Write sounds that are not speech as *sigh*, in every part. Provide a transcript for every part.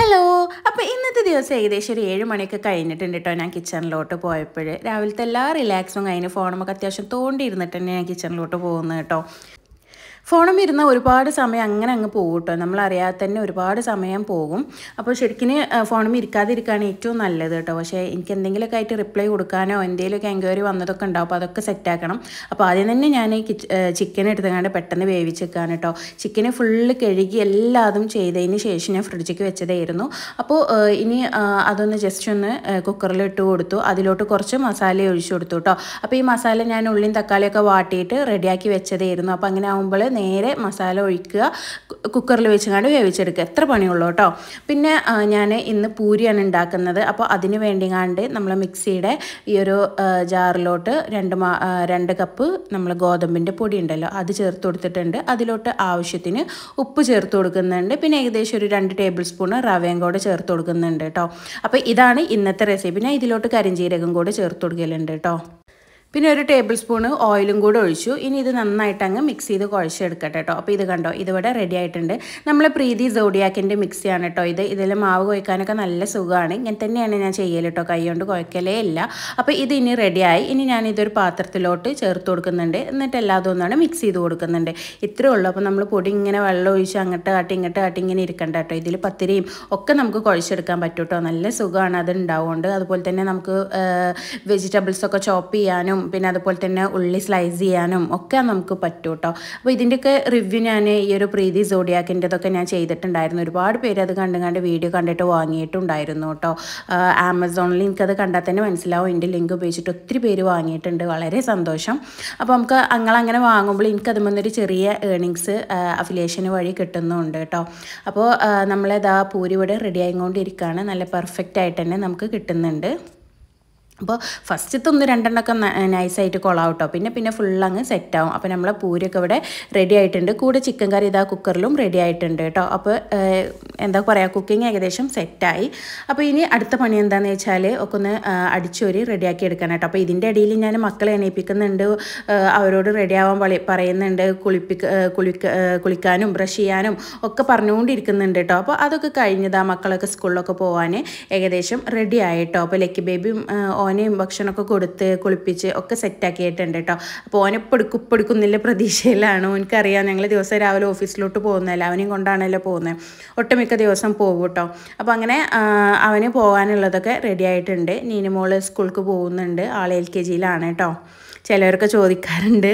hello അപ്പോൾ ഇന്നത്തെ ദിവസം ഏകദേശം ഒരു ഏഴ് മണിയൊക്കെ കഴിഞ്ഞിട്ടുണ്ട് കേട്ടോ ഞാൻ കിച്ചണിലോട്ട് പോയപ്പോൾ രാവിലത്തെ എല്ലാ റിലാക്സും കഴിഞ്ഞ് ഫോണുമൊക്കെ അത്യാവശ്യം തോണ്ടിയിരുന്നിട്ട് തന്നെ ഞാൻ കിച്ചണിലോട്ട് പോകുന്നത് കേട്ടോ ഫോണും ഇരുന്ന ഒരുപാട് സമയം അങ്ങനെ അങ്ങ് പോകും കേട്ടോ നമ്മളറിയാതെ തന്നെ ഒരുപാട് സമയം പോകും അപ്പോൾ ശരിക്കും ഫോണും ഇരിക്കാതിരിക്കുകയാണ് ഏറ്റവും നല്ലത് കേട്ടോ പക്ഷേ എനിക്ക് എന്തെങ്കിലുമൊക്കെ ആയിട്ട് റിപ്ലൈ കൊടുക്കാനോ എന്തെങ്കിലുമൊക്കെ എൻക്വയറി വന്നതൊക്കെ ഉണ്ടാവും അപ്പോൾ അതൊക്കെ സെറ്റാക്കണം അപ്പോൾ ആദ്യം തന്നെ ഞാൻ ചിക്കൻ എടുത്തുകൊണ്ട് പെട്ടെന്ന് വേവിച്ചെക്കാൻ കേട്ടോ ചിക്കന് ഫുള്ള് കഴുകി എല്ലാതും ചെയ്തതിന് ശേഷം ഞാൻ ഫ്രിഡ്ജിക്ക് വെച്ചതായിരുന്നു അപ്പോൾ ഇനി അതൊന്ന് ജസ്റ്റ് ഒന്ന് കുക്കറിൽ ഇട്ട് കൊടുത്തു അതിലോട്ട് കുറച്ച് മസാല ഒഴിച്ചു കൊടുത്തു കേട്ടോ അപ്പോൾ ഈ മസാല ഞാൻ ഉള്ളിയും തക്കാളിയൊക്കെ വാട്ടിയിട്ട് റെഡിയാക്കി വെച്ചതായിരുന്നു അപ്പോൾ അങ്ങനെ ആകുമ്പോൾ നേരെ മസാല ഒഴിക്കുക കുക്കറിൽ വെച്ചുകൊണ്ട് വേവിച്ചെടുക്കുക എത്ര പണിയുള്ളൂ കേട്ടോ പിന്നെ ഞാൻ ഇന്ന് പൂരിയാണ് ഉണ്ടാക്കുന്നത് അപ്പോൾ അതിന് വേണ്ടിങ്ങാണ്ട് നമ്മൾ മിക്സിയുടെ ഈ ഒരു ജാറിലോട്ട് രണ്ട് രണ്ട് കപ്പ് നമ്മൾ ഗോതമ്പിൻ്റെ പൊടി ഉണ്ടല്ലോ അത് ചേർത്ത് കൊടുത്തിട്ടുണ്ട് അതിലോട്ട് ആവശ്യത്തിന് ഉപ്പ് ചേർത്ത് കൊടുക്കുന്നുണ്ട് പിന്നെ ഏകദേശം ഒരു രണ്ട് ടേബിൾ സ്പൂൺ റവയും കൂടെ ചേർത്ത് കൊടുക്കുന്നുണ്ട് കേട്ടോ അപ്പോൾ ഇതാണ് ഇന്നത്തെ റെസിപ്പി ഞാൻ ഇതിലോട്ട് കരിഞ്ചീരകം കൂടെ ചേർത്ത് കൊടുക്കലുണ്ട് കേട്ടോ പിന്നെ ഒരു ടേബിൾ സ്പൂണ് ഓയിലും കൂടെ ഒഴിച്ചു ഇനി ഇത് നന്നായിട്ട് അങ്ങ് മിക്സ് ചെയ്ത് കുഴച്ചെടുക്കട്ടെ കേട്ടോ അപ്പോൾ ഇത് കണ്ടോ ഇതിവിടെ റെഡി ആയിട്ടുണ്ട് നമ്മൾ പ്രീതി സോഡിയാക്കിൻ്റെ മിക്സിയാണ് കേട്ടോ ഇത് ഇതിൽ മാവ് കുഴക്കാനൊക്കെ നല്ല സുഖമാണ് ഇങ്ങനെ തന്നെയാണ് ഞാൻ ചെയ്യൽ കേട്ടോ കൈകൊണ്ട് കുഴക്കലേ ഇല്ല അപ്പോൾ ഇത് ഇനി റെഡിയായി ഇനി ഞാൻ ഇതൊരു പാത്രത്തിലോട്ട് ചേർത്ത് കൊടുക്കുന്നുണ്ട് എന്നിട്ട് എല്ലാതും ഒന്നാണ് മിക്സ് ചെയ്ത് കൊടുക്കുന്നുണ്ട് ഇത്രേ ഉള്ളൂ അപ്പോൾ നമ്മൾ പൊടി ഇങ്ങനെ വെള്ളം ഒഴിച്ച് അങ്ങോട്ട് കാട്ടി ഇങ്ങോട്ട് കാട്ടി ഇങ്ങനെ ഇരിക്കണ്ട കേട്ടോ ഇതിൽ പത്തിരിയും ഒക്കെ നമുക്ക് കുഴച്ചെടുക്കാൻ പറ്റും കേട്ടോ നല്ല സുഖമാണ് അത് ഉണ്ടാവുകൊണ്ട് അതുപോലെ തന്നെ നമുക്ക് വെജിറ്റബിൾസൊക്കെ ചോപ്പ് ചെയ്യാനും ചെയ്യാനും പിന്നെ അതുപോലെ തന്നെ ഉള്ളി സ്ലൈസ് ചെയ്യാനും ഒക്കെ നമുക്ക് പറ്റും കേട്ടോ അപ്പോൾ ഇതിൻ്റെയൊക്കെ റിവ്യൂ ഞാൻ ഈ ഒരു പ്രീതി സോഡിയാക്കിൻ്റെതൊക്കെ ഞാൻ ചെയ്തിട്ടുണ്ടായിരുന്നു ഒരുപാട് പേര് അത് കണ്ടും കണ്ട് വീഡിയോ കണ്ടിട്ട് വാങ്ങിയിട്ടുണ്ടായിരുന്നു കേട്ടോ ആമസോണിൽ എനിക്കത് കണ്ടാൽ തന്നെ മനസ്സിലാവും എൻ്റെ ലിങ്ക് ഉപയോഗിച്ചിട്ട് ഒത്തിരി പേര് വാങ്ങിയിട്ടുണ്ട് വളരെ സന്തോഷം അപ്പോൾ നമുക്ക് അങ്ങനെ വാങ്ങുമ്പോൾ എനിക്കത് മുന്നൊരു ചെറിയ ഏണിങ്സ് അഫിലിയേഷന് വഴി കിട്ടുന്നുണ്ട് കേട്ടോ അപ്പോൾ നമ്മളിതാ പൂരിവിടെ റെഡി ആയിക്കൊണ്ടിരിക്കുകയാണ് നല്ല പെർഫെക്റ്റ് ആയിട്ട് തന്നെ നമുക്ക് കിട്ടുന്നുണ്ട് അപ്പോൾ ഫസ്റ്റത്തെ ഒന്ന് രണ്ടെണ്ണമൊക്കെ നൈസായിട്ട് കൊള്ളാം കേട്ടോ പിന്നെ പിന്നെ ഫുൾ അങ്ങ് സെറ്റാവും അപ്പോൾ നമ്മളെ പൂരിയൊക്കെ ഇവിടെ റെഡി ആയിട്ടുണ്ട് കൂടെ ചിക്കൻ കറി ഇതാ കുക്കറിലും റെഡി ആയിട്ടുണ്ട് കേട്ടോ അപ്പോൾ എന്താ പറയുക കുക്കിംഗ് ഏകദേശം സെറ്റായി അപ്പോൾ ഇനി അടുത്ത പണി എന്താണെന്ന് വെച്ചാൽ ഒക്കെ ഒന്ന് അടിച്ചൊരി റെഡിയാക്കി എടുക്കണം കേട്ടോ അപ്പോൾ ഇതിൻ്റെ ഇടയിൽ ഞാൻ മക്കളെ എണീപ്പിക്കുന്നുണ്ട് അവരോട് റെഡിയാവാൻ പറയുന്നുണ്ട് കുളിപ്പിക്ക കുളിക്ക കുളിക്കാനും ബ്രഷ് ചെയ്യാനും ഒക്കെ പറഞ്ഞുകൊണ്ടിരിക്കുന്നുണ്ട് കേട്ടോ അപ്പോൾ അതൊക്കെ കഴിഞ്ഞതാ മക്കളൊക്കെ സ്കൂളിലൊക്കെ പോകാൻ ഏകദേശം റെഡി ആയിട്ടോ അപ്പോൾ ലക്കി ബേബിയും ഓനെയും ഭക്ഷണമൊക്കെ കൊടുത്ത് കുളിപ്പിച്ച് ഒക്കെ സെറ്റാക്കിയിട്ടുണ്ട് കേട്ടോ അപ്പോൾ ഓനെ പെടുക്കു പെടുക്കുന്നില്ല പ്രതീക്ഷയിലാണ് ഓനക്കറിയാം ഞങ്ങൾ ദിവസം രാവിലെ ഓഫീസിലോട്ട് പോകുന്നതല്ല അവനെയും കൊണ്ടാണല്ലോ പോകുന്നത് ഒട്ടുമിക്ക ദിവസം പോകും കേട്ടോ അപ്പോൾ അങ്ങനെ അവന് പോകാനുള്ളതൊക്കെ റെഡി ആയിട്ടുണ്ട് നീനുമോള് സ്കൂൾക്ക് പോകുന്നുണ്ട് ആൾ എൽ കെ ജിയിലാണ് കേട്ടോ ചിലവരൊക്കെ ചോദിക്കാറുണ്ട്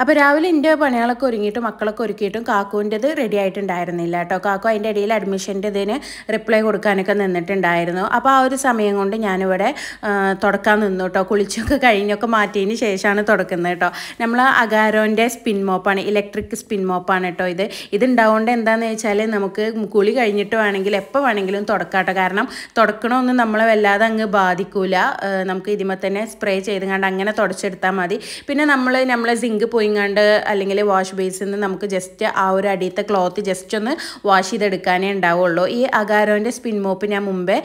അപ്പോൾ രാവിലെ എൻ്റെ പണികളൊക്കെ ഒരുങ്ങിയിട്ടും മക്കളൊക്കെ ഒരുക്കിയിട്ടും കാക്കുവിൻ്റെത് റെഡി ആയിട്ടുണ്ടായിരുന്നില്ല കേട്ടോ കാക്കു അതിൻ്റെ ഇടയിൽ അഡ്മിഷൻ്റെ ഇതിന് റിപ്ലൈ കൊടുക്കാനൊക്കെ നിന്നിട്ടുണ്ടായിരുന്നു അപ്പോൾ ആ ഒരു സമയം കൊണ്ട് ഞാനിവിടെ തുടക്കാൻ നിന്നു കേട്ടോ കുളിച്ചൊക്കെ കഴിഞ്ഞൊക്കെ മാറ്റിയതിന് ശേഷമാണ് തുടക്കുന്നത് കേട്ടോ നമ്മൾ അഗാരോൻ്റെ സ്പിൻ മോപ്പാണ് ഇലക്ട്രിക് സ്പിൻ മോപ്പാണ് കേട്ടോ ഇത് ഇതുണ്ടാവുകൊണ്ട് എന്താണെന്ന് വെച്ചാൽ നമുക്ക് കുളി കഴിഞ്ഞിട്ട് വേണമെങ്കിൽ എപ്പോൾ വേണമെങ്കിലും തുടക്കാട്ടോ കാരണം തുടക്കണമൊന്നും നമ്മളെ വല്ലാതെ അങ്ങ് ബാധിക്കൂല നമുക്ക് ഇതിമേ തന്നെ സ്പ്രേ ചെയ്ത് കണ്ട് അങ്ങനെ തുടച്ചെടുത്താൽ മതി പിന്നെ നമ്മൾ നമ്മളെ സിങ്ക് പോയി പോയിങ്ങാണ്ട് അല്ലെങ്കിൽ വാഷ് ബേസിൽ നിന്ന് നമുക്ക് ജസ്റ്റ് ആ ഒരു അടിയത്തെ ക്ലോത്ത് ജസ്റ്റ് ഒന്ന് വാഷ് ചെയ്തെടുക്കാനേ ഉണ്ടാവുള്ളൂ ഈ അഗാരോൻ്റെ സ്പിൻ മോപ്പ് ഞാൻ മുമ്പേ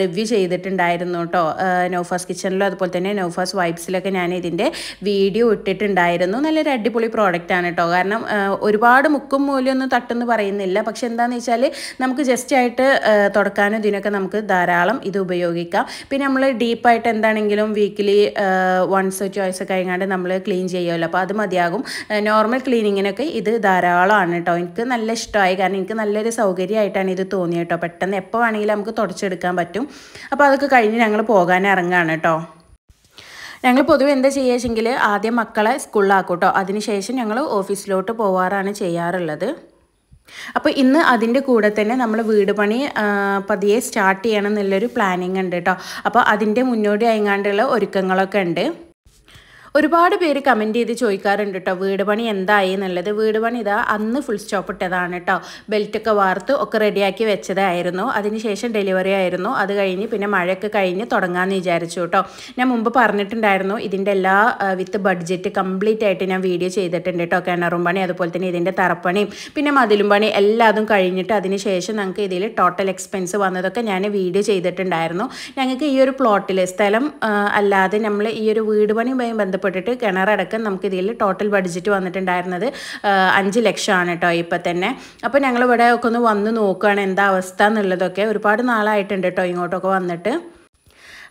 റിവ്യൂ ചെയ്തിട്ടുണ്ടായിരുന്നു കേട്ടോ നോഫാസ് കിച്ചണിലും അതുപോലെ തന്നെ നോഫാസ് വൈബ്സിലൊക്കെ ഞാൻ ഇതിൻ്റെ വീഡിയോ ഇട്ടിട്ടുണ്ടായിരുന്നു നല്ലൊരു അടിപൊളി പ്രോഡക്റ്റാണ് കേട്ടോ കാരണം ഒരുപാട് മുക്കും മൂല്യമൊന്നും തട്ടെന്ന് പറയുന്നില്ല പക്ഷെ എന്താണെന്ന് വെച്ചാൽ നമുക്ക് ജസ്റ്റ് ആയിട്ട് തുടക്കാനും ഇതിനൊക്കെ നമുക്ക് ധാരാളം ഇത് ഉപയോഗിക്കാം പിന്നെ നമ്മൾ ഡീപ്പായിട്ട് എന്താണെങ്കിലും വീക്കിലി വൺസ് ചോയ്സ് ഒക്കെ കഴിഞ്ഞാണ്ട് നമ്മൾ ക്ലീൻ ചെയ്യുമല്ലോ അപ്പോൾ അത് മതിയാകും ഉണ്ടാകും നോർമൽ ക്ലീനിങ്ങിനൊക്കെ ഇത് ധാരാളമാണ് കേട്ടോ എനിക്ക് നല്ല ഇഷ്ടമായി കാരണം എനിക്ക് നല്ലൊരു സൗകര്യമായിട്ടാണ് ഇത് തോന്നിയത് കേട്ടോ പെട്ടെന്ന് എപ്പോൾ വേണമെങ്കിലും നമുക്ക് തുടച്ചെടുക്കാൻ പറ്റും അപ്പോൾ അതൊക്കെ കഴിഞ്ഞ് ഞങ്ങൾ പോകാൻ ഇറങ്ങുകയാണ് കേട്ടോ ഞങ്ങൾ പൊതുവെ എന്താ ചെയ്യുക ആദ്യം മക്കളെ സ്കൂളിലാക്കും കേട്ടോ അതിനുശേഷം ഞങ്ങൾ ഓഫീസിലോട്ട് പോവാറാണ് ചെയ്യാറുള്ളത് അപ്പോൾ ഇന്ന് അതിൻ്റെ കൂടെ തന്നെ നമ്മൾ വീട് പണി പതിയെ സ്റ്റാർട്ട് ചെയ്യണം എന്നുള്ളൊരു പ്ലാനിങ് ഉണ്ട് കേട്ടോ അപ്പോൾ അതിൻ്റെ മുന്നോടി അയങ്ങാണ്ടുള്ള ഒരുക്കങ്ങളൊക്കെ ഉണ്ട് ഒരുപാട് പേര് കമൻറ്റ് ചെയ്ത് ചോദിക്കാറുണ്ട് കേട്ടോ വീട് പണി എന്തായി എന്നുള്ളത് വീട് പണി ഇതാ അന്ന് ഫുൾ സ്റ്റോപ്പ് ഇട്ടതാണ് കേട്ടോ ബെൽറ്റൊക്കെ വാർത്ത് ഒക്കെ റെഡിയാക്കി വെച്ചതായിരുന്നു അതിനുശേഷം ഡെലിവറി ആയിരുന്നു അത് കഴിഞ്ഞ് പിന്നെ മഴയൊക്കെ കഴിഞ്ഞ് തുടങ്ങാമെന്ന് വിചാരിച്ചു കേട്ടോ ഞാൻ മുമ്പ് പറഞ്ഞിട്ടുണ്ടായിരുന്നു ഇതിൻ്റെ എല്ലാ വിത്ത് ബഡ്ജറ്റ് കംപ്ലീറ്റ് ആയിട്ട് ഞാൻ വീഡിയോ ചെയ്തിട്ടുണ്ട് കേട്ടോ കിണറും പണി അതുപോലെ തന്നെ ഇതിൻ്റെ തറപ്പണിയും പിന്നെ മതിലും പണി എല്ലാതും കഴിഞ്ഞിട്ട് അതിനുശേഷം നമുക്ക് ഇതിൽ ടോട്ടൽ എക്സ്പെൻസ് വന്നതൊക്കെ ഞാൻ വീഡിയോ ചെയ്തിട്ടുണ്ടായിരുന്നു ഞങ്ങൾക്ക് ഈ ഒരു പ്ലോട്ടിൽ സ്ഥലം അല്ലാതെ നമ്മൾ ഈ ഒരു വീട് പണിയുമായി ബന്ധപ്പെട്ട് ഉൾപ്പെട്ടിട്ട് കിണറടക്കം നമുക്ക് ഇതിൽ ടോട്ടൽ ബഡ്ജറ്റ് വന്നിട്ടുണ്ടായിരുന്നത് അഞ്ച് ലക്ഷമാണ് കേട്ടോ ഇപ്പം തന്നെ അപ്പോൾ ഞങ്ങളിവിടെ ഒക്കെ ഒന്ന് വന്ന് നോക്കുകയാണ് എന്താ അവസ്ഥ എന്നുള്ളതൊക്കെ ഒരുപാട് നാളായിട്ടുണ്ട് കേട്ടോ ഇങ്ങോട്ടൊക്കെ വന്നിട്ട്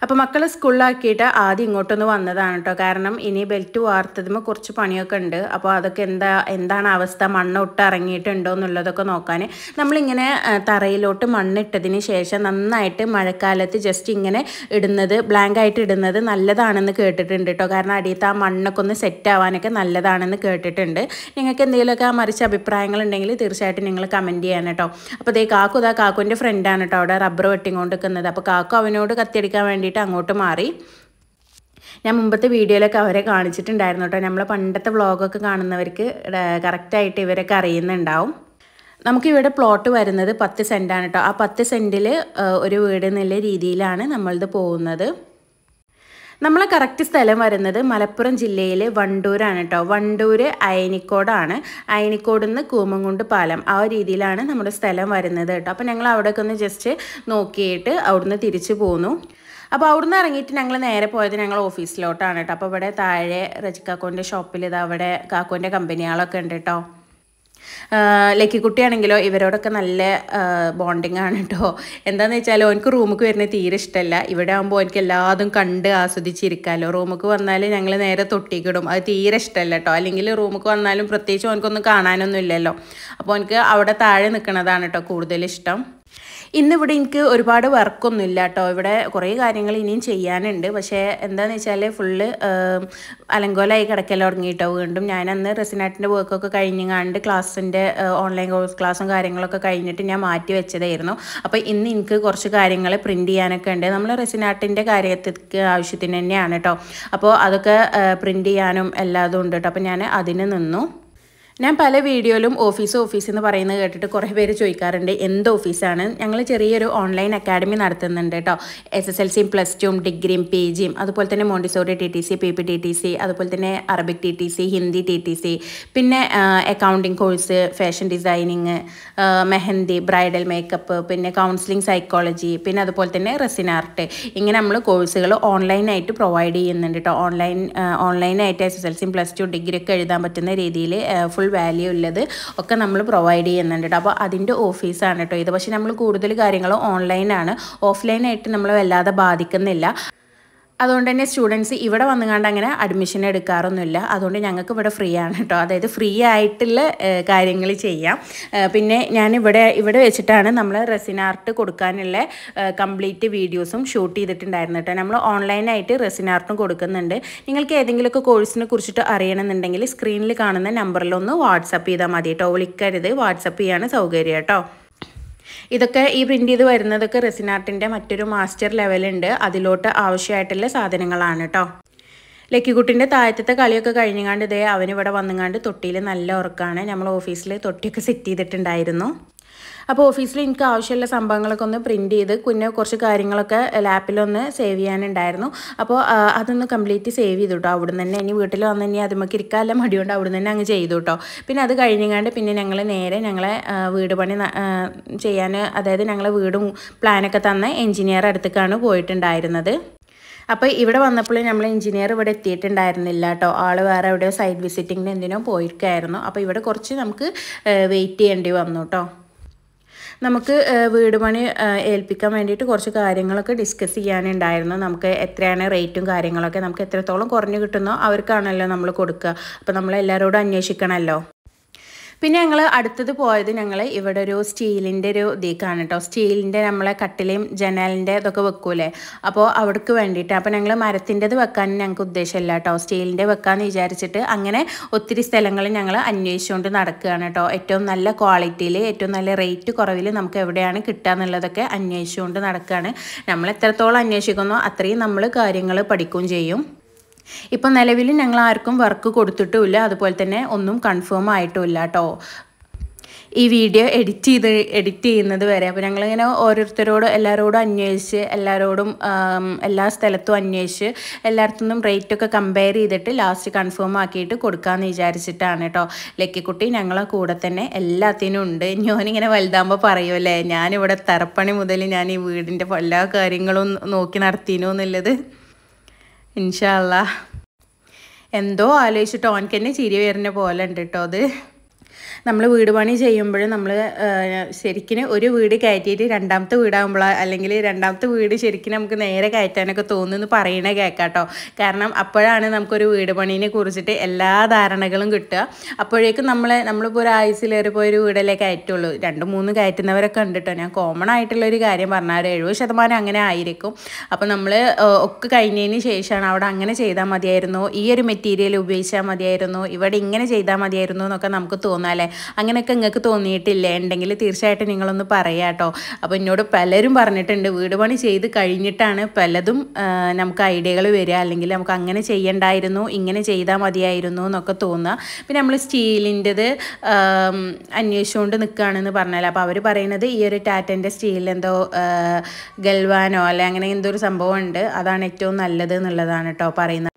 അപ്പോൾ മക്കളെ സ്കൂളിലാക്കിയിട്ട് ആദ്യം ഇങ്ങോട്ടൊന്ന് വന്നതാണ് കേട്ടോ കാരണം ഇനി ബെൽറ്റ് വാർത്തതുമ്പോൾ കുറച്ച് പണിയൊക്കെ ഉണ്ട് അപ്പോൾ അതൊക്കെ എന്താ എന്താണ് അവസ്ഥ മണ്ണ് ഇറങ്ങിയിട്ടുണ്ടോ എന്നുള്ളതൊക്കെ നോക്കാൻ നമ്മളിങ്ങനെ തറയിലോട്ട് മണ്ണിട്ടതിന് ശേഷം നന്നായിട്ട് മഴക്കാലത്ത് ജസ്റ്റ് ഇങ്ങനെ ഇടുന്നത് ആയിട്ട് ഇടുന്നത് നല്ലതാണെന്ന് കേട്ടിട്ടുണ്ട് കേട്ടോ കാരണം അടിയത്ത് ആ മണ്ണൊക്കെ ഒന്ന് സെറ്റ് ആവാനൊക്കെ നല്ലതാണെന്ന് കേട്ടിട്ടുണ്ട് നിങ്ങൾക്ക് എന്തെങ്കിലുമൊക്കെ മറിച്ച് അഭിപ്രായങ്ങൾ ഉണ്ടെങ്കിൽ തീർച്ചയായിട്ടും നിങ്ങൾ കമൻറ്റ് ചെയ്യാൻ കേട്ടോ അപ്പോൾ ഇതേ കാക്കു ഇതാ കാക്കുവിൻ്റെ ഫ്രണ്ടാണ് കേട്ടോ അവിടെ റബ്ബർ നിൽക്കുന്നത് അപ്പോൾ കാക്കു അവനോട് കത്തിയടിക്കാൻ വേണ്ടി വേണ്ടിയിട്ട് അങ്ങോട്ട് മാറി ഞാൻ മുമ്പത്തെ വീഡിയോയിലൊക്കെ അവരെ കാണിച്ചിട്ടുണ്ടായിരുന്നു കേട്ടോ നമ്മളെ പണ്ടത്തെ വ്ളോഗൊക്കെ കാണുന്നവർക്ക് കറക്റ്റായിട്ട് ഇവരൊക്കെ അറിയുന്നുണ്ടാവും നമുക്കിവിടെ പ്ലോട്ട് വരുന്നത് പത്ത് സെൻറ്റാണ് കേട്ടോ ആ പത്ത് സെൻറ്റിൽ ഒരു വീട് എന്നുള്ള രീതിയിലാണ് നമ്മളിത് പോകുന്നത് നമ്മളെ കറക്റ്റ് സ്ഥലം വരുന്നത് മലപ്പുറം ജില്ലയിൽ വണ്ടൂരാണ് കേട്ടോ വണ്ടൂർ അയനിക്കോടാണ് അയനിക്കോട് നിന്ന് കൂമങ്കുണ്ട് പാലം ആ രീതിയിലാണ് നമ്മുടെ സ്ഥലം വരുന്നത് കേട്ടോ അപ്പോൾ ഞങ്ങൾ അവിടെയൊക്കെ ഒന്ന് ജസ്റ്റ് നോക്കിയിട്ട് അവിടുന്ന് തിരിച്ചു പോന്നു അപ്പോൾ നിന്ന് ഇറങ്ങിയിട്ട് ഞങ്ങൾ നേരെ പോയത് ഞങ്ങൾ ഓഫീസിലോട്ടാണ് കേട്ടോ അപ്പോൾ ഇവിടെ താഴെ റജി കാക്കോൻ്റെ ഷോപ്പിൽ ഇത് അവിടെ കാക്കോൻ്റെ കമ്പനികളൊക്കെ ഉണ്ട് കേട്ടോ ലക്കിക്കുട്ടിയാണെങ്കിലോ ഇവരോടൊക്കെ നല്ല ബോണ്ടിങ് ആണ് കേട്ടോ എന്താണെന്ന് വെച്ചാൽ ഓനക്ക് റൂമുക്ക് വരുന്നത് തീരെ ഇഷ്ടമല്ല ഇവിടെ ആകുമ്പോൾ എനിക്ക് എല്ലാതും കണ്ട് ആസ്വദിച്ചിരിക്കാമല്ലോ റൂമുക്ക് വന്നാൽ ഞങ്ങൾ നേരെ തൊട്ടിക്കിടും അത് തീരെ ഇഷ്ടമല്ല കേട്ടോ അല്ലെങ്കിൽ റൂമുക്ക് വന്നാലും പ്രത്യേകിച്ച് ഓനക്കൊന്നും കാണാനൊന്നും ഇല്ലല്ലോ അപ്പോൾ എനിക്ക് അവിടെ താഴെ നിൽക്കുന്നതാണ് കേട്ടോ കൂടുതൽ ഇഷ്ടം ഇന്നിവിടെ എനിക്ക് ഒരുപാട് വർക്കൊന്നും ഇല്ല കേട്ടോ ഇവിടെ കുറേ കാര്യങ്ങൾ ഇനിയും ചെയ്യാനുണ്ട് പക്ഷേ എന്താണെന്ന് വെച്ചാൽ ഫുള്ള് അലങ്കോലായി കിടക്കല തുടങ്ങിയിട്ടോ വീണ്ടും ഞാൻ അന്ന് റെസിനാറ്റിൻ്റെ വർക്കൊക്കെ കഴിഞ്ഞാണ്ട് ക്ലാസ്സിൻ്റെ ഓൺലൈൻ കോഴ്സ് ക്ലാസ്സും കാര്യങ്ങളൊക്കെ കഴിഞ്ഞിട്ട് ഞാൻ മാറ്റി വെച്ചതായിരുന്നു അപ്പോൾ ഇന്ന് എനിക്ക് കുറച്ച് കാര്യങ്ങൾ പ്രിൻറ്റ് ചെയ്യാനൊക്കെ ഉണ്ട് നമ്മൾ റെസിനാട്ടിൻ്റെ കാര്യത്തിക്ക് ആവശ്യത്തിന് തന്നെയാണ് കേട്ടോ അപ്പോൾ അതൊക്കെ പ്രിൻറ്റ് ചെയ്യാനും എല്ലാതും ഉണ്ട് കേട്ടോ അപ്പോൾ ഞാൻ അതിന് നിന്നു ഞാൻ പല വീഡിയോയിലും ഓഫീസ് ഓഫീസ് എന്ന് പറയുന്നത് കേട്ടിട്ട് കുറേ പേര് ചോദിക്കാറുണ്ട് എന്ത് ഓഫീസാണ് ഞങ്ങൾ ചെറിയൊരു ഓൺലൈൻ അക്കാഡമി നടത്തുന്നുണ്ട് കേട്ടോ എസ് എസ് എൽ സിയും പ്ലസ് ടുവും ഡിഗ്രിയും പി ജിയും അതുപോലെ തന്നെ Montessori T T C P P T T C അതുപോലെ തന്നെ Arabic T T C Hindi T T C പിന്നെ accounting course fashion designing mehndi bridal makeup പിന്നെ കൗൺസിലിംഗ് സൈക്കോളജി പിന്നെ അതുപോലെ തന്നെ റെസിൻ ആർട്ട് ഇങ്ങനെ നമ്മൾ കോഴ്സുകൾ ഓൺലൈനായിട്ട് പ്രൊവൈഡ് ചെയ്യുന്നുണ്ട് കേട്ടോ ഓൺലൈൻ ഓൺലൈനായിട്ട് എസ് എസ് എൽ സിയും പ്ലസ് ടു ഡിഗ്രി ഒക്കെ എഴുതാൻ പറ്റുന്ന രീതിയിൽ ഫുൾ വാല്യൂ ഉള്ളത് ഒക്കെ നമ്മൾ പ്രൊവൈഡ് ചെയ്യുന്നുണ്ട് കേട്ടോ അപ്പോൾ അതിൻ്റെ ഓഫീസാണ് കേട്ടോ ഇത് പക്ഷേ നമ്മൾ കൂടുതൽ കാര്യങ്ങൾ ഓൺലൈനാണ് ഓഫ്ലൈനായിട്ട് നമ്മൾ വല്ലാതെ ബാധിക്കുന്നില്ല അതുകൊണ്ട് തന്നെ സ്റ്റുഡൻസ് ഇവിടെ വന്നുകൊണ്ട് അങ്ങനെ അഡ്മിഷൻ എടുക്കാറൊന്നുമില്ല അതുകൊണ്ട് ഞങ്ങൾക്ക് ഇവിടെ ഫ്രീ ആണ് കേട്ടോ അതായത് ഫ്രീ ആയിട്ടുള്ള കാര്യങ്ങൾ ചെയ്യാം പിന്നെ ഞാൻ ഇവിടെ ഇവിടെ വെച്ചിട്ടാണ് നമ്മൾ റെസിൻ ആർട്ട് കൊടുക്കാനുള്ള കംപ്ലീറ്റ് വീഡിയോസും ഷൂട്ട് ചെയ്തിട്ടുണ്ടായിരുന്നു കേട്ടോ നമ്മൾ ഓൺലൈനായിട്ട് റെസിൻ ആർട്ടും കൊടുക്കുന്നുണ്ട് നിങ്ങൾക്ക് ഏതെങ്കിലുമൊക്കെ കോഴ്സിനെ കുറിച്ചിട്ട് അറിയണമെന്നുണ്ടെങ്കിൽ സ്ക്രീനിൽ കാണുന്ന നമ്പറിലൊന്ന് വാട്സപ്പ് ചെയ്താൽ മതി കേട്ടോ വിളിക്കരുത് വാട്സപ്പ് ചെയ്യാണ് സൗകര്യം കേട്ടോ ഇതൊക്കെ ഈ പ്രിൻ്റ് ചെയ്ത് വരുന്നതൊക്കെ റെസിനാർട്ടിൻ്റെ മറ്റൊരു മാസ്റ്റർ ലെവലുണ്ട് അതിലോട്ട് ആവശ്യമായിട്ടുള്ള സാധനങ്ങളാണ് കേട്ടോ ലക്കിക്കുട്ടിൻ്റെ താഴത്തെ കളിയൊക്കെ കഴിഞ്ഞങ്ങാണ്ട് ഇതേ അവനിവിടെ വന്നങ്ങാണ്ട് തൊട്ടിയിൽ നല്ല ഉറക്കമാണ് നമ്മൾ ഓഫീസിൽ തൊട്ടിയൊക്കെ സെറ്റ് ചെയ്തിട്ടുണ്ടായിരുന്നു അപ്പോൾ ഓഫീസിൽ എനിക്ക് ആവശ്യമുള്ള സംഭവങ്ങളൊക്കെ ഒന്ന് പ്രിൻറ്റ് ചെയ്ത് പിന്നെ കുറച്ച് കാര്യങ്ങളൊക്കെ ലാപ്പിലൊന്ന് സേവ് ചെയ്യാനുണ്ടായിരുന്നു അപ്പോൾ അതൊന്ന് കംപ്ലീറ്റ് സേവ് ചെയ്തു കേട്ടോ അവിടെ തന്നെ ഇനി വീട്ടിൽ വന്ന് ഇനി അതുമൊക്കെ ഇരിക്കാനല്ല മടിയുണ്ട് അവിടെ തന്നെ അങ്ങ് ചെയ്തു കേട്ടോ പിന്നെ അത് കഴിഞ്ഞങ്ങാണ്ട് പിന്നെ ഞങ്ങൾ നേരെ ഞങ്ങളെ വീട് പണി ചെയ്യാൻ അതായത് ഞങ്ങളെ വീടും പ്ലാനൊക്കെ തന്ന എഞ്ചിനീയർ അടുത്തേക്കാണ് പോയിട്ടുണ്ടായിരുന്നത് അപ്പോൾ ഇവിടെ വന്നപ്പോൾ നമ്മൾ എഞ്ചിനീയർ ഇവിടെ എത്തിയിട്ടുണ്ടായിരുന്നില്ല കേട്ടോ ആൾ വേറെ എവിടെയോ സൈഡ് വിസിറ്റിങ്ങിന് എന്തിനോ പോയിരിക്കായിരുന്നു അപ്പോൾ ഇവിടെ കുറച്ച് നമുക്ക് വെയിറ്റ് ചെയ്യേണ്ടി വന്നു കേട്ടോ നമുക്ക് വീട് പണി ഏൽപ്പിക്കാൻ വേണ്ടിയിട്ട് കുറച്ച് കാര്യങ്ങളൊക്കെ ഡിസ്കസ് ചെയ്യാനുണ്ടായിരുന്നു നമുക്ക് എത്രയാണ് റേറ്റും കാര്യങ്ങളൊക്കെ നമുക്ക് എത്രത്തോളം കുറഞ്ഞു കിട്ടുന്നോ അവർക്കാണല്ലോ നമ്മൾ കൊടുക്കുക അപ്പോൾ നമ്മൾ എല്ലാവരോടും അന്വേഷിക്കണമല്ലോ പിന്നെ ഞങ്ങൾ അടുത്തത് പോയത് ഞങ്ങൾ ഇവിടെ ഒരു സ്റ്റീലിൻ്റെ ഒരു ഇതേക്കാണ് കേട്ടോ സ്റ്റീലിൻ്റെ നമ്മളെ കട്ടിലേയും ജനലിൻ്റെ ഇതൊക്കെ വെക്കൂലേ അപ്പോൾ അവിടേക്ക് വേണ്ടിയിട്ട് അപ്പോൾ ഞങ്ങൾ മരത്തിൻ്റെത് വെക്കാൻ ഞങ്ങൾക്ക് ഉദ്ദേശമില്ല കേട്ടോ സ്റ്റീലിൻ്റെ വെക്കാമെന്ന് വിചാരിച്ചിട്ട് അങ്ങനെ ഒത്തിരി സ്ഥലങ്ങൾ ഞങ്ങൾ അന്വേഷിച്ചുകൊണ്ട് നടക്കുകയാണ് കേട്ടോ ഏറ്റവും നല്ല ക്വാളിറ്റിയിൽ ഏറ്റവും നല്ല റേറ്റ് കുറവിൽ നമുക്ക് എവിടെയാണ് കിട്ടുക എന്നുള്ളതൊക്കെ അന്വേഷിച്ചുകൊണ്ട് നടക്കുകയാണ് നമ്മൾ എത്രത്തോളം അന്വേഷിക്കുന്നോ അത്രയും നമ്മൾ കാര്യങ്ങൾ പഠിക്കുകയും ചെയ്യും ഇപ്പം നിലവിൽ ഞങ്ങൾ ആർക്കും വർക്ക് കൊടുത്തിട്ടുമില്ല അതുപോലെ തന്നെ ഒന്നും കൺഫേം ആയിട്ടുമില്ല കേട്ടോ ഈ വീഡിയോ എഡിറ്റ് ചെയ്ത് എഡിറ്റ് ചെയ്യുന്നത് വരെ അപ്പോൾ ഞങ്ങളിങ്ങനെ ഓരോരുത്തരോടും എല്ലാവരോടും അന്വേഷിച്ച് എല്ലാവരോടും എല്ലാ സ്ഥലത്തും അന്വേഷിച്ച് എല്ലായിടത്തുനിന്നും റേറ്റൊക്കെ കമ്പയർ ചെയ്തിട്ട് ലാസ്റ്റ് കൺഫേം ആക്കിയിട്ട് കൊടുക്കാമെന്ന് വിചാരിച്ചിട്ടാണ് കേട്ടോ ലക്കിക്കുട്ടി ഞങ്ങളെ കൂടെ തന്നെ എല്ലാത്തിനും ഉണ്ട് ഞാനിങ്ങനെ വലുതാകുമ്പോൾ പറയുമല്ലേ ഞാനിവിടെ തറപ്പണി മുതൽ ഞാൻ ഈ വീടിൻ്റെ എല്ലാ കാര്യങ്ങളും നോക്കി നടത്തിനു എന്നുള്ളത് ഇൻഷാല്ല എന്തോ ആലോചിച്ചിട്ട് ഓൻക്ക് തന്നെ ചിരി വരുന്ന പോലെ ഉണ്ട് കേട്ടോ അത് നമ്മൾ വീട് പണി ചെയ്യുമ്പോൾ നമ്മൾ ശരിക്കും ഒരു വീട് കയറ്റിയിട്ട് രണ്ടാമത്തെ വീടാകുമ്പോൾ അല്ലെങ്കിൽ രണ്ടാമത്തെ വീട് ശരിക്കും നമുക്ക് നേരെ കയറ്റാനൊക്കെ തോന്നുന്നു പറയണ കേൾക്കാട്ടോ കാരണം അപ്പോഴാണ് നമുക്കൊരു വീട് പണീനെ കുറിച്ചിട്ട് എല്ലാ ധാരണകളും കിട്ടുക അപ്പോഴേക്കും നമ്മൾ നമ്മളിപ്പോൾ ഒരു ആയുസിലേറെ പോയി ഒരു വീടല്ലേ കയറ്റുള്ളൂ രണ്ട് മൂന്ന് കയറ്റുന്നവരൊക്കെ ഉണ്ട് ഞാൻ കോമൺ ആയിട്ടുള്ള ഒരു കാര്യം പറഞ്ഞാൽ ഒരു എഴുപത് ശതമാനം അങ്ങനെ ആയിരിക്കും അപ്പോൾ നമ്മൾ ഒക്കെ കഴിഞ്ഞതിന് ശേഷമാണ് അവിടെ അങ്ങനെ ചെയ്താൽ മതിയായിരുന്നു ഈ ഒരു മെറ്റീരിയൽ ഉപയോഗിച്ചാൽ മതിയായിരുന്നു ഇവിടെ ഇങ്ങനെ ചെയ്താൽ മതിയായിരുന്നു എന്നൊക്കെ നമുക്ക് തോന്നാം അല്ലേ അങ്ങനെയൊക്കെ നിങ്ങൾക്ക് തോന്നിയിട്ടില്ല ഉണ്ടെങ്കിൽ തീർച്ചയായിട്ടും നിങ്ങളൊന്ന് പറയാം കേട്ടോ അപ്പോൾ എന്നോട് പലരും പറഞ്ഞിട്ടുണ്ട് വീട് പണി ചെയ്ത് കഴിഞ്ഞിട്ടാണ് പലതും നമുക്ക് ഐഡിയകൾ വരിക അല്ലെങ്കിൽ നമുക്ക് അങ്ങനെ ചെയ്യണ്ടായിരുന്നു ഇങ്ങനെ ചെയ്താൽ മതിയായിരുന്നു എന്നൊക്കെ തോന്നുക പിന്നെ നമ്മൾ സ്റ്റീലിൻ്റെത് അന്വേഷിച്ചുകൊണ്ട് നിൽക്കുകയാണെന്ന് പറഞ്ഞാൽ അപ്പോൾ അവർ പറയുന്നത് ഈ ഒരു ടാറ്റൻ്റെ സ്റ്റീൽ എന്തോ ഗൽവാനോ അല്ലെ അങ്ങനെ എന്തോ ഒരു സംഭവം ഉണ്ട് അതാണ് ഏറ്റവും നല്ലത് എന്നുള്ളതാണ് കേട്ടോ പറയുന്നത്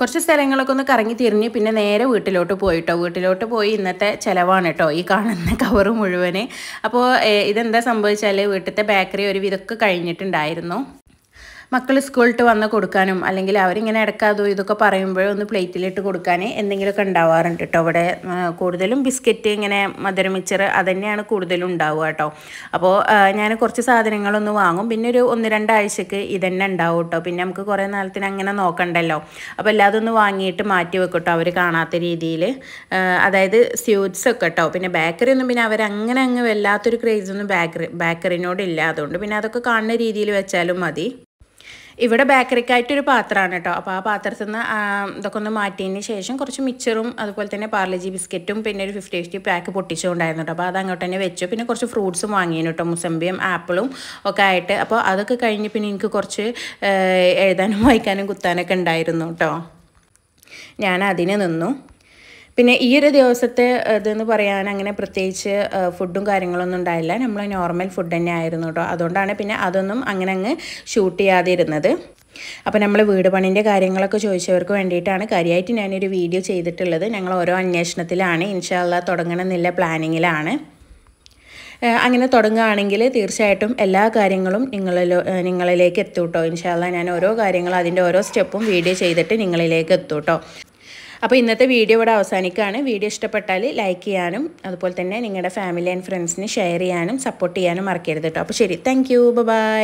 കുറച്ച് സ്ഥലങ്ങളൊക്കെ ഒന്ന് കറങ്ങി തിരിഞ്ഞ് പിന്നെ നേരെ വീട്ടിലോട്ട് പോയി കേട്ടോ വീട്ടിലോട്ട് പോയി ഇന്നത്തെ ചിലവാണ് കേട്ടോ ഈ കാണുന്ന കവർ *laughs* മുഴുവനെ അപ്പോൾ ഇതെന്താ സംഭവിച്ചാൽ വീട്ടിലത്തെ ബേക്കറി ഒരു വിധമൊക്കെ കഴിഞ്ഞിട്ടുണ്ടായിരുന്നു മക്കൾ സ്കൂളിട്ട് വന്ന് കൊടുക്കാനും അല്ലെങ്കിൽ അവരിങ്ങനെ ഇടക്കാതോ ഇതൊക്കെ ഇതൊക്കെ ഒന്ന് പ്ലേറ്റിലിട്ട് കൊടുക്കാനേ എന്തെങ്കിലുമൊക്കെ ഉണ്ടാവാറുണ്ട് കേട്ടോ അവിടെ കൂടുതലും ബിസ്ക്കറ്റ് ഇങ്ങനെ മധുര മിച്ചർ അതുതന്നെയാണ് കൂടുതലും ഉണ്ടാവുക കേട്ടോ അപ്പോൾ ഞാൻ കുറച്ച് സാധനങ്ങളൊന്ന് വാങ്ങും പിന്നെ ഒരു ഒന്ന് രണ്ടാഴ്ചക്ക് ഇതന്നെ ഉണ്ടാവും കേട്ടോ പിന്നെ നമുക്ക് കുറേ നാളത്തിന് അങ്ങനെ നോക്കണ്ടല്ലോ അപ്പോൾ എല്ലാതും ഒന്ന് വാങ്ങിയിട്ട് മാറ്റി വെക്കും കേട്ടോ അവർ കാണാത്ത രീതിയിൽ അതായത് സ്യൂട്ട്സ് ഒക്കെ കേട്ടോ പിന്നെ ബേക്കറി ഒന്നും പിന്നെ അവരങ്ങനെ അങ്ങ് വല്ലാത്തൊരു ക്രേസ് ഒന്നും ബേക്കറി ബേക്കറിനോടില്ല അതുകൊണ്ട് പിന്നെ അതൊക്കെ കാണുന്ന രീതിയിൽ വെച്ചാലും മതി ഇവിടെ ബേക്കറിക്കായിട്ടൊരു പാത്രമാണ് കേട്ടോ അപ്പോൾ ആ പാത്രത്തിൽ നിന്ന് ഇതൊക്കെ ഒന്ന് മാറ്റിയതിന് ശേഷം കുറച്ച് മിക്സറും അതുപോലെ തന്നെ പാർലജി ബിസ്ക്കറ്റും പിന്നെ ഒരു ഫിഫ്റ്റി ഫിഫ്റ്റി പാക്ക് പൊട്ടിച്ചുകൊണ്ടായിരുന്നു കേട്ടോ അപ്പോൾ അത് അങ്ങോട്ട് തന്നെ വെച്ചു പിന്നെ കുറച്ച് ഫ്രൂട്ട്സും വാങ്ങിയിരുന്നു കേട്ടോ മുസമ്പിയും ആപ്പിളും ഒക്കെ ആയിട്ട് അപ്പോൾ അതൊക്കെ കഴിഞ്ഞ് പിന്നെ എനിക്ക് കുറച്ച് എഴുതാനും വായിക്കാനും കുത്താനൊക്കെ ഉണ്ടായിരുന്നു കേട്ടോ ഞാൻ അതിന് നിന്നു പിന്നെ ഈ ഒരു ദിവസത്തെ ഇതെന്ന് പറയാൻ അങ്ങനെ പ്രത്യേകിച്ച് ഫുഡും കാര്യങ്ങളൊന്നും ഉണ്ടായില്ല നമ്മൾ നോർമൽ ഫുഡ് തന്നെ ആയിരുന്നു കേട്ടോ അതുകൊണ്ടാണ് പിന്നെ അതൊന്നും അങ്ങനെ അങ്ങ് ഷൂട്ട് ചെയ്യാതിരുന്നത് അപ്പോൾ നമ്മൾ വീട് പണിൻ്റെ കാര്യങ്ങളൊക്കെ ചോദിച്ചവർക്ക് വേണ്ടിയിട്ടാണ് കാര്യമായിട്ട് ഞാനൊരു വീഡിയോ ചെയ്തിട്ടുള്ളത് ഞങ്ങൾ ഓരോ അന്വേഷണത്തിലാണ് ഇൻഷാല്ല തുടങ്ങണമെന്നില്ല പ്ലാനിങ്ങിലാണ് അങ്ങനെ തുടങ്ങുകയാണെങ്കിൽ തീർച്ചയായിട്ടും എല്ലാ കാര്യങ്ങളും നിങ്ങളിലോ നിങ്ങളിലേക്ക് എത്തൂട്ടോ ഇൻഷാല്ല ഞാൻ ഓരോ കാര്യങ്ങളും അതിൻ്റെ ഓരോ സ്റ്റെപ്പും വീഡിയോ ചെയ്തിട്ട് നിങ്ങളിലേക്ക് എത്തൂട്ടോ അപ്പോൾ ഇന്നത്തെ വീഡിയോ ഇവിടെ അവസാനിക്കുകയാണ് വീഡിയോ ഇഷ്ടപ്പെട്ടാൽ ലൈക്ക് ചെയ്യാനും അതുപോലെ തന്നെ നിങ്ങളുടെ ഫാമിലി ആൻഡ് ഫ്രണ്ട്സിന് ഷെയർ ചെയ്യാനും സപ്പോർട്ട് ചെയ്യാനും മറക്കരുത് കേട്ടോ അപ്പോൾ ശരി താങ്ക് യു ബൈ